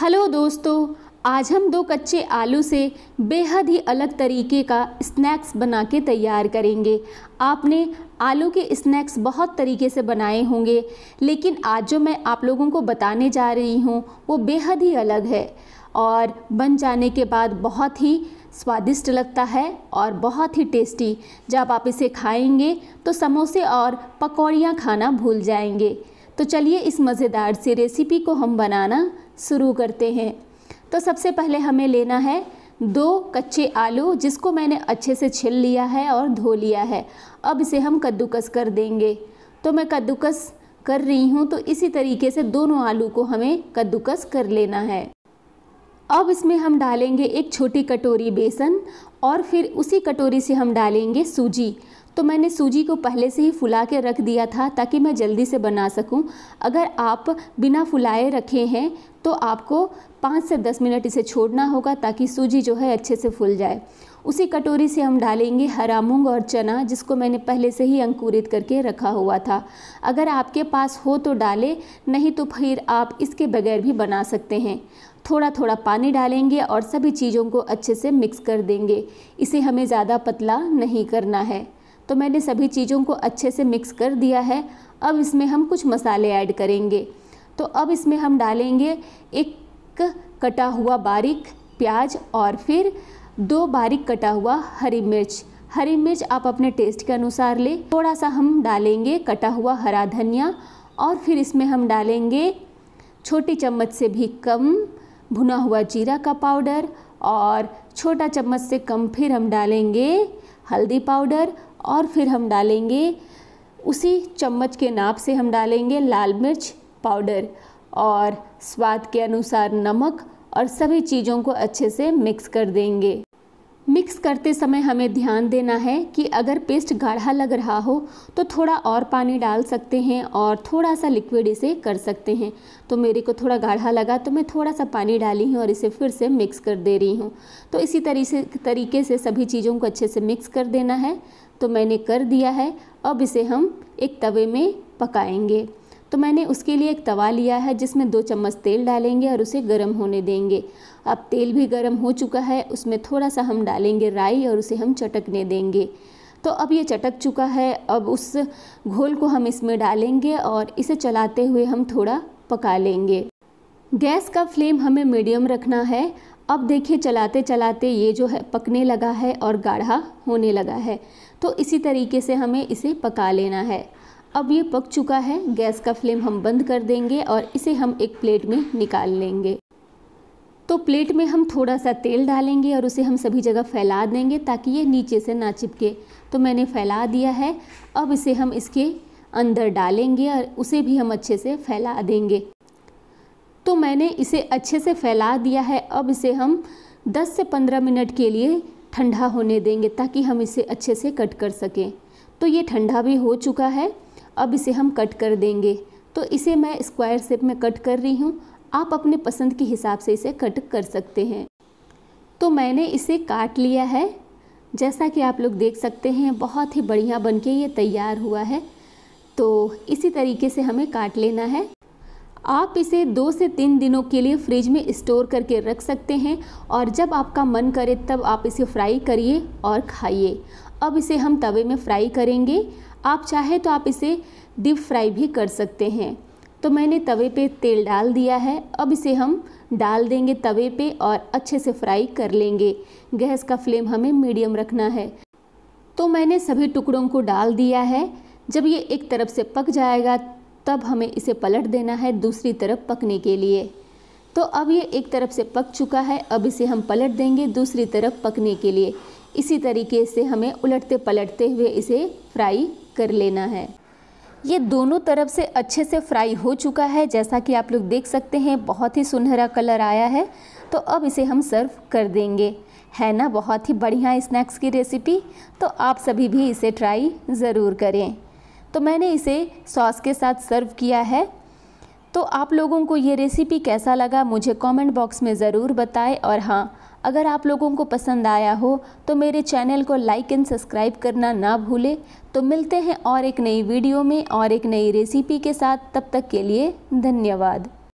Hello दोस्तों आज हम दो कच्चे आलू से बेहद ही अलग तरीके का स्नैक्स बना के तैयार करेंगे आपने आलू के स्नैक्स बहुत तरीके से बनाए होंगे लेकिन आज जो मैं आप लोगों को बताने जा रही हूँ वो बेहद ही अलग है और बन जाने के बाद बहुत ही स्वादिष्ट लगता है और बहुत ही टेस्टी जब आप इसे खाएंगे तो समोसे और पकौड़ियाँ खाना भूल जाएंगे तो चलिए इस मज़ेदार सी रेसिपी को हम बनाना शुरू करते हैं तो सबसे पहले हमें लेना है दो कच्चे आलू जिसको मैंने अच्छे से छिल लिया है और धो लिया है अब इसे हम कद्दूकस कर देंगे तो मैं कद्दूकस कर रही हूँ तो इसी तरीके से दोनों आलू को हमें कद्दूकस कर लेना है अब इसमें हम डालेंगे एक छोटी कटोरी बेसन और फिर उसी कटोरी से हम डालेंगे सूजी तो मैंने सूजी को पहले से ही फुला के रख दिया था ताकि मैं जल्दी से बना सकूं। अगर आप बिना फुलाए रखे हैं तो आपको पाँच से दस मिनट इसे छोड़ना होगा ताकि सूजी जो है अच्छे से फूल जाए उसी कटोरी से हम डालेंगे हरा मूँग और चना जिसको मैंने पहले से ही अंकुरित करके रखा हुआ था अगर आपके पास हो तो डालें नहीं तो फिर आप इसके बगैर भी बना सकते हैं थोड़ा थोड़ा पानी डालेंगे और सभी चीज़ों को अच्छे से मिक्स कर देंगे इसे हमें ज़्यादा पतला नहीं करना है तो मैंने सभी चीज़ों को अच्छे से मिक्स कर दिया है अब इसमें हम कुछ मसाले ऐड करेंगे तो अब इसमें हम डालेंगे एक कटा हुआ बारीक प्याज और फिर दो बारीक कटा हुआ हरी मिर्च हरी मिर्च आप अपने टेस्ट के अनुसार लें थोड़ा सा हम डालेंगे कटा हुआ हरा धनिया और फिर इसमें हम डालेंगे छोटी चम्मच से भी कम भुना हुआ जीरा का पाउडर और छोटा चम्मच से कम फिर हम डालेंगे हल्दी पाउडर और फिर हम डालेंगे उसी चम्मच के नाप से हम डालेंगे लाल मिर्च पाउडर और स्वाद के अनुसार नमक और सभी चीज़ों को अच्छे से मिक्स कर देंगे मिक्स करते समय हमें ध्यान देना है कि अगर पेस्ट गाढ़ा लग रहा हो तो थोड़ा और पानी डाल सकते हैं और थोड़ा सा लिक्विड इसे कर सकते हैं तो मेरे को थोड़ा गाढ़ा लगा तो मैं थोड़ा सा पानी डाली हूँ और इसे फिर से मिक्स कर दे रही हूँ तो इसी तरीके तरीके से सभी चीज़ों को अच्छे से मिक्स कर देना है तो मैंने कर दिया है अब इसे हम एक तवे में पकाएंगे तो मैंने उसके लिए एक तवा लिया है जिसमें दो चम्मच तेल डालेंगे और उसे गर्म होने देंगे अब तेल भी गर्म हो चुका है उसमें थोड़ा सा हम डालेंगे राई और उसे हम चटकने देंगे तो अब ये चटक चुका है अब उस घोल को हम इसमें डालेंगे और इसे चलाते हुए हम थोड़ा पका लेंगे गैस का फ्लेम हमें मीडियम रखना है अब देखिए चलाते चलाते ये जो है पकने लगा है और गाढ़ा होने लगा है तो इसी तरीके से हमें इसे पका लेना है अब ये पक चुका है गैस का फ्लेम हम बंद कर देंगे और इसे हम एक प्लेट में निकाल लेंगे तो प्लेट में हम थोड़ा सा तेल डालेंगे और उसे हम सभी जगह फैला देंगे ताकि ये नीचे से ना चिपके तो मैंने फैला दिया है अब इसे हम इसके अंदर डालेंगे और उसे भी हम अच्छे से फैला देंगे तो मैंने इसे अच्छे से फैला दिया है अब इसे हम 10 से 15 मिनट के लिए ठंडा होने देंगे ताकि हम इसे अच्छे से कट कर सकें तो ये ठंडा भी हो चुका है अब इसे हम कट कर देंगे तो इसे मैं स्क्वायर शेप में कट कर रही हूँ आप अपने पसंद के हिसाब से इसे कट कर सकते हैं तो मैंने इसे काट लिया है जैसा कि आप लोग देख सकते हैं बहुत ही बढ़िया बन के ये तैयार हुआ है तो इसी तरीके से हमें काट लेना है आप इसे दो से तीन दिनों के लिए फ्रिज में स्टोर करके रख सकते हैं और जब आपका मन करे तब आप इसे फ्राई करिए और खाइए अब इसे हम तवे में फ्राई करेंगे आप चाहे तो आप इसे डीप फ्राई भी कर सकते हैं तो मैंने तवे पे तेल डाल दिया है अब इसे हम डाल देंगे तवे पे और अच्छे से फ्राई कर लेंगे गैस का फ्लेम हमें मीडियम रखना है तो मैंने सभी टुकड़ों को डाल दिया है जब ये एक तरफ से पक जाएगा तब हमें इसे पलट देना है दूसरी तरफ पकने के लिए तो अब ये एक तरफ से पक चुका है अब इसे हम पलट देंगे दूसरी तरफ पकने के लिए इसी तरीके से हमें उलटते पलटते हुए इसे फ्राई कर लेना है ये दोनों तरफ से अच्छे से फ्राई हो चुका है जैसा कि आप लोग देख सकते हैं बहुत ही सुनहरा कलर आया है तो अब इसे हम सर्व कर देंगे है ना बहुत ही बढ़िया स्नैक्स की रेसिपी तो आप सभी भी इसे ट्राई ज़रूर करें तो मैंने इसे सॉस के साथ सर्व किया है तो आप लोगों को ये रेसिपी कैसा लगा मुझे कमेंट बॉक्स में ज़रूर बताएं और हाँ अगर आप लोगों को पसंद आया हो तो मेरे चैनल को लाइक एंड सब्सक्राइब करना ना भूलें तो मिलते हैं और एक नई वीडियो में और एक नई रेसिपी के साथ तब तक के लिए धन्यवाद